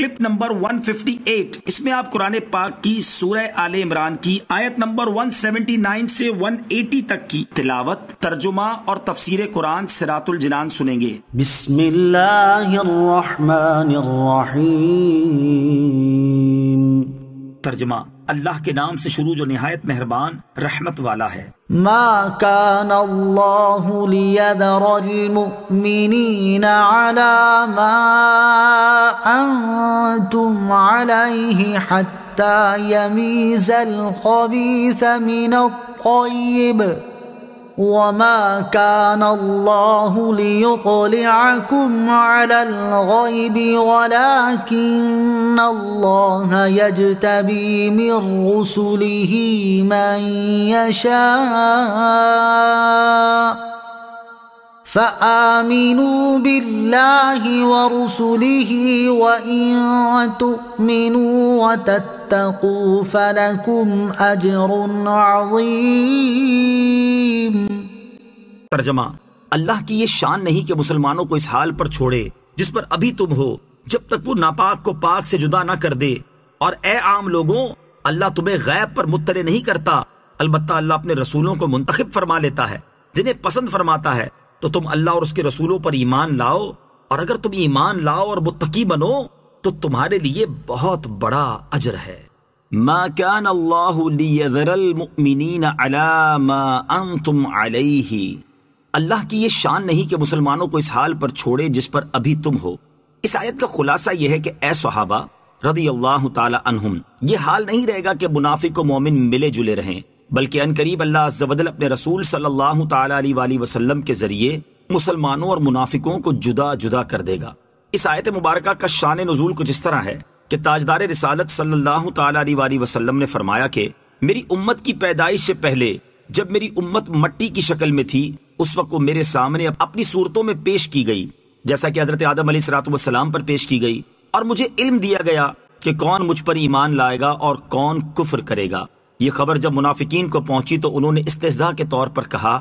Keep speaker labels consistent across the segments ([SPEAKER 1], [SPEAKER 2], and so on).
[SPEAKER 1] clip number 158 इसमें आप कुरान पाक की सूरह आले इमरान की आयत नंबर 179 से 180 तक की तिलावत तर्जुमा और तफसीर कुरान सिरातुल जिनान सुनेंगे तर्जुमा अल्लाह के नाम से शुरू जो नहायत मेहरबान रहमत वाला है
[SPEAKER 2] ما أنتم عليه حتى يميز الخبيث من الطيب وما كان الله ليطلعكم على الغيب ولكن الله يجتبي من رسله من يشاء فامنوا بالله ورسله وان تؤمنوا وتتقوا فلكم اجر عظيم
[SPEAKER 1] तर्जमा अल्लाह की ये शान नहीं कि मुसलमानों को इस हाल पर छोड़े जिस पर अभी तुम हो जब तक वो नापाक को पाक से जुदा ना कर दे और ए आम लोगों अल्लाह तुम्हें गैब पर मुतले नहीं करता अलबत्ता अल्लाह अपने रसूलों को मुंतखब फरमा लेता है जिन्हें पसंद फरमाता है तो तुम अल्लाह और उसके रसूलों पर ईमान लाओ और अगर तुम ईमान लाओ और मुत्तकी बनो तो तुम्हारे लिए बहुत बड़ा अजर है ما كان अल्लाह की ये शान नहीं कि मुसलमानों को इस हाल पर छोड़े जिस पर अभी तुम हो इस आयत का खुलासा यह है कि ए सहाबा रदी अल्लाह ताला ये हाल नहीं रहेगा कि मुनाफिक को मोमिन मिले जुले रहें बल्कि अनकरीब अल्लाह अपने रसूल सल्लल्लाहु अलैहि वसल्लम के ज़रिए मुसलमानों और मुनाफिकों को जुदा जुदा कर देगा इस आयत मुबारक का शान नजूल कुछ इस तरह है कि ताजदार रिसालत सल्लल्लाहु अलैहि वसल्लम ने फरमाया कि मेरी उम्मत की पैदाइश से पहले जब मेरी उम्मत मट्टी की शक्ल में थी उस वक्त वो मेरे सामने अपनी सूरतों में पेश की गई जैसा कि हजरत आदम सलाम पर पेश की गई और मुझे इल्म दिया गया कि कौन मुझ पर ईमान लाएगा और कौन कुफर करेगा ये खबर जब मुनाफिकीन को पहुंची तो उन्होंने इस्तेजा के तौर पर कहा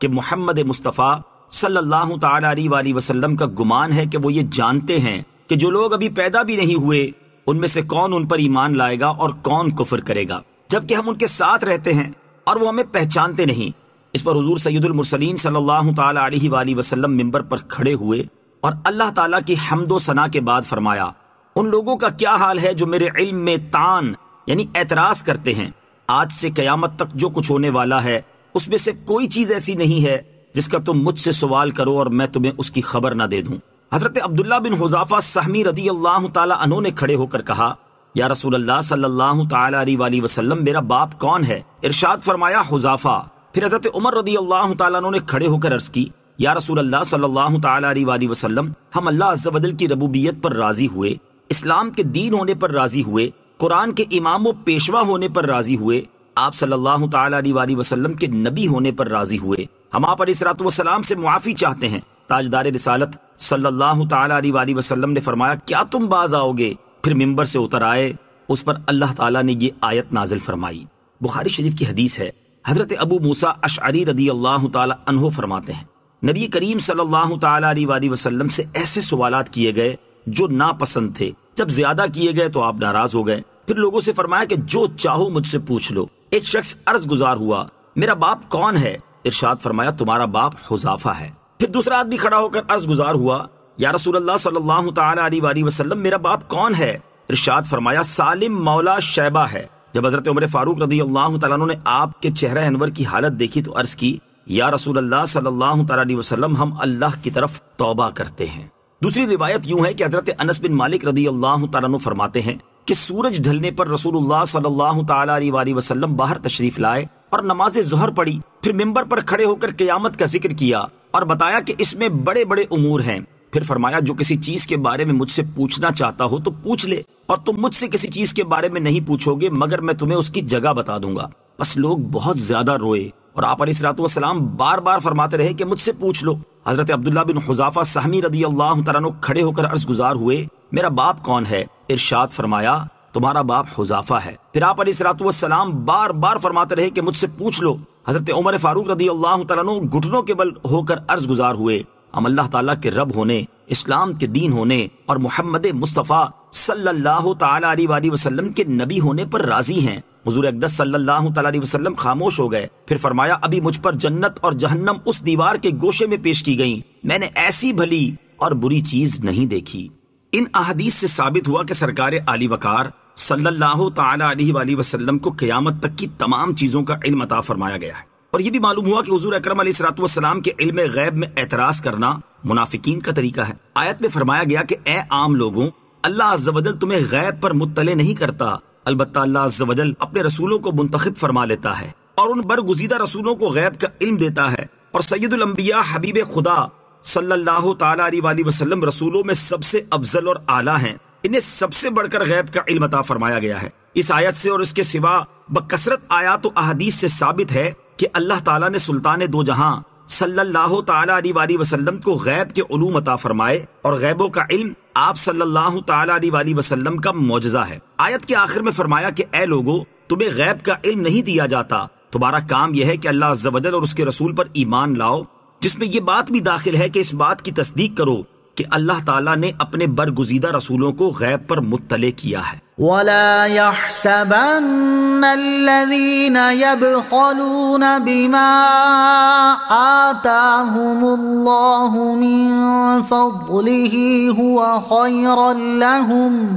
[SPEAKER 1] कि मोहम्मद मुस्तफ़ा सल्लल्लाहु अलैहि वसल्लम का गुमान है कि वो ये जानते हैं कि जो लोग अभी पैदा भी नहीं हुए उनमें से कौन उन पर ईमान लाएगा और कौन कुफर करेगा जबकि हम उनके साथ रहते हैं और वो हमें पहचानते नहीं इस पर हजूर सैदुलमरसलिन सल्लल्लाहु अलैहि वसल्लम मिंबर पर खड़े हुए और अल्लाह ताला की हमदो सना के बाद फरमाया उन लोगों का क्या हाल है जो मेरे इल्म में तान यानी एतराज करते हैं आज से कयामत तक जो कुछ होने वाला है उसमें से कोई चीज ऐसी नहीं है जिसका तुम मुझसे सवाल करो और मैं तुम्हें उसकी खबर ना दे दूं हजरत अब्दुल्ला बिन हुजाफा सहमी रदी अल्लाह तनो ने खड़े होकर कहा या रसूल अल्लाह सल्लल्लाहु वसल्लम मेरा बाप कौन है इरशाद फरमाया हुजाफा फिर हजरत उमर रदी अल्लाह तनो ने खड़े होकर अर्ज की या रसूल अल्लाह सल्लल्लाहु अलैहि वसल्लम हम अल्लाह की रबूबियत पर राजी हुए इस्लाम के दीन होने पर राजी हुए कुरान के इमाम व पेशवा होने पर राजी हुए आप सल्लल्लाहु अलैहि वसल्लम के नबी होने पर राजी हुए हम आप सलाम से मुआफ़ी चाहते हैं ताजदार रिसालत सल्लल्लाहु अलैहि वसल्लम ने फरमाया क्या तुम बाज आओगे फिर मिंबर से उतर आए उस पर अल्लाह ताला ने ये आयत नाजिल फरमाई बुखारी शरीफ की हदीस है हजरत अबू मूसा अशारी रदी अल्लाह तहो फरमाते हैं नबी करीम सल्लल्लाहु अलैहि वसल्लम से ऐसे सवाल किए गए जो नापसंद थे जब ज्यादा किए गए तो आप नाराज हो गए फिर लोगों से फरमाया कि जो चाहो मुझसे पूछ लो एक शख्स अर्ज गुजार हुआ मेरा बाप कौन है इरशाद फरमाया तुम्हारा बाप हुजाफा है फिर दूसरा आदमी खड़ा होकर अर्ज गुजार हुआ या रसूल सल्लल्लाहु अलैहि वसल्लम मेरा बाप कौन है इरशाद फरमाया सालिम मौला शैबा है जब हजरत उमर फारूक रदी अल्लाह तु ने आपके चेहरा अनवर की हालत देखी तो अर्ज की या रसूल सल्लल्लाहु अलैहि वसल्लम हम अल्लाह की तरफ तौबा करते हैं दूसरी रिवायत यूं है कि हजरत अनस बिन मालिक रदी अल्लाह तु फरमाते हैं कि सूरज ढलने पर रसूलुल्लाह सल्लल्लाहु वसल्लम बाहर तशरीफ लाए और नमाज जहर पड़ी फिर मिंबर पर खड़े होकर क्यामत का जिक्र किया और बताया कि इसमें बड़े बड़े उमूर हैं फिर फरमाया जो किसी चीज के बारे में मुझसे पूछना चाहता हो तो पूछ ले और तुम मुझसे किसी चीज के बारे में नहीं पूछोगे मगर मैं तुम्हें उसकी जगह बता दूंगा बस लोग बहुत ज्यादा रोए और आप सलाम बार बार फरमाते रहे कि मुझसे पूछ लो हजरत अब्दुल्ला बिन हुजाफा सहमी रदी अल्लाह तन खड़े होकर अर्जगुजार हुए मेरा बाप कौन है इरशाद फरमाया तुम्हारा बाप हुजाफा है फिर आप सलाम बार बार फरमाते रहे कि मुझसे पूछ लो हजरत उमर फारूक रदी अल्लाह तन घुटनों के बल होकर अर्ज गुजार हुए हम अल्लाह तला के रब होने इस्लाम के दीन होने और मोहम्मद मुस्तफ़ा सल्लल्लाहु अलैहि वसलम के नबी होने पर राजी हैं हजूर अकदस सल्लल्लाहु अलैहि वसल्लम खामोश हो गए फिर फरमाया अभी मुझ पर जन्नत और जहन्नम उस दीवार के गोशे में पेश की गई मैंने ऐसी भली और बुरी चीज नहीं देखी इन अहदीस से साबित हुआ कि सरकार अली वकार सल्लल्लाहु अलैहि वसल्लम को कयामत तक की तमाम चीजों का इल्म अता फरमाया गया है और ये भी मालूम हुआ कि हजूर अक्रम सलाम के इल्म गैब में एतराज करना मुनाफिकीन का तरीका है आयत में फरमाया गया कि ए आम लोगों अल्लाह तुम्हें गैब पर मुतले नहीं करता अलबत् अपने रसूलों को मुंतखब फरमा लेता है और उन बरगुजीदा रसूलों को गैब का इल्म देता है और सैदुलम्बिया हबीब खुदा सल्लल्लाहु रसूलों में सबसे अफजल और आला हैं इन्हें सबसे बढ़कर गैब का इल्म अता फरमाया गया है इस आयत से और इसके सिवा बकसरत आयात तो अहदीस से साबित है कि अल्लाह ताला ने सुल्तान दो जहां सल्लल्लाहु अलैहि को गैब के उलूम अता फरमाए और गैबों का इल्म आप सल्लल्लाहु अलैहि वसल्लम का मोजा है आयत के आखिर में फरमाया कि ए लोगो तुम्हें गैब का इल्म नहीं दिया जाता तुम्हारा काम यह है कि अल्लाह जबदल और उसके रसूल पर ईमान लाओ जिसमें ये बात भी दाखिल है कि इस बात की तस्दीक करो कि अल्लाह ताला ने अपने बरगुजीदा रसूलों को गैब पर मुतले किया है
[SPEAKER 2] ولا يحسبن الذين يبخلون بما آتاهم الله من فضله هو خيرا لهم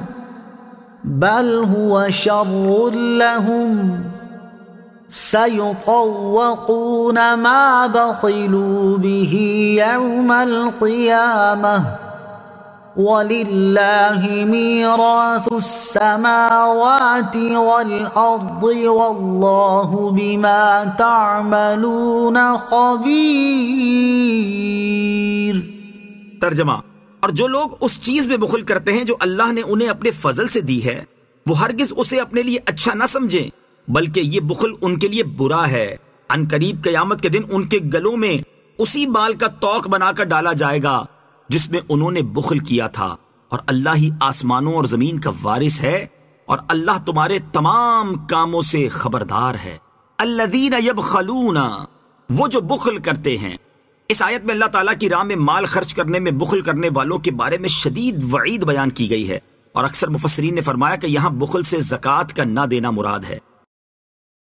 [SPEAKER 2] بل هو شر لهم سيطوقون ما بخلوا به يوم القيامه ولله ميراث السماوات والأرض والله بما تعملون خبير तर्जमा और जो लोग उस चीज में बुखल करते हैं जो अल्लाह ने उन्हें
[SPEAKER 1] अपने फजल से दी है वो हरगिज उसे अपने लिए अच्छा ना समझे बल्कि ये बुखल उनके लिए बुरा है अनकरीब कयामत के दिन उनके गलों में उसी बाल का तोक बनाकर डाला जाएगा जिसमें उन्होंने बुखल किया था और अल्लाह ही आसमानों और जमीन का वारिस है और अल्लाह तुम्हारे तमाम कामों से खबरदार है अल्लादीन यब खलूना वो जो बुखल करते हैं इस आयत में अल्लाह ताला की राह में माल खर्च करने में बुखल करने वालों के बारे में शदीद वईद बयान की गई है और अक्सर मुफसरीन ने फरमाया कि यहां बुखल से जक़ात का ना देना मुराद है